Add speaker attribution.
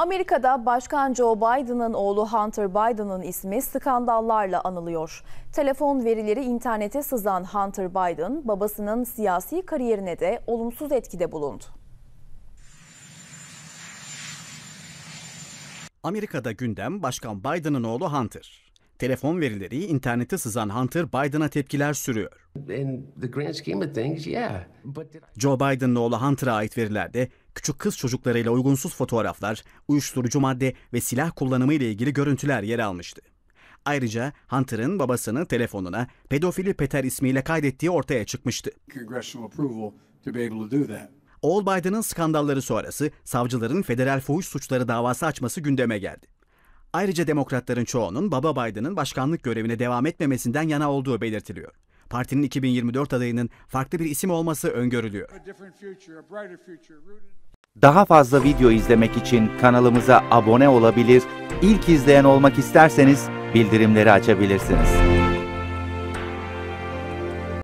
Speaker 1: Amerika'da Başkan Joe Biden'ın oğlu Hunter Biden'ın ismi skandallarla anılıyor. Telefon verileri internete sızan Hunter Biden, babasının siyasi kariyerine de olumsuz etkide bulundu.
Speaker 2: Amerika'da gündem Başkan Biden'ın oğlu Hunter. Telefon verileri internete sızan Hunter Biden'a tepkiler sürüyor. Joe Biden'ın oğlu Hunter'a ait verilerde küçük kız çocuklarıyla uygunsuz fotoğraflar, uyuşturucu madde ve silah kullanımı ile ilgili görüntüler yer almıştı. Ayrıca Hunter'ın babasını telefonuna pedofili Peter ismiyle kaydettiği ortaya çıkmıştı. All Biden'ın skandalları sonrası savcıların federal fuhuş suçları davası açması gündeme geldi. Ayrıca demokratların çoğunun baba Biden'ın başkanlık görevine devam etmemesinden yana olduğu belirtiliyor partinin 2024 adayının farklı bir isim olması öngörülüyor.
Speaker 3: Daha fazla video izlemek için kanalımıza abone olabilir, ilk izleyen olmak isterseniz bildirimleri açabilirsiniz.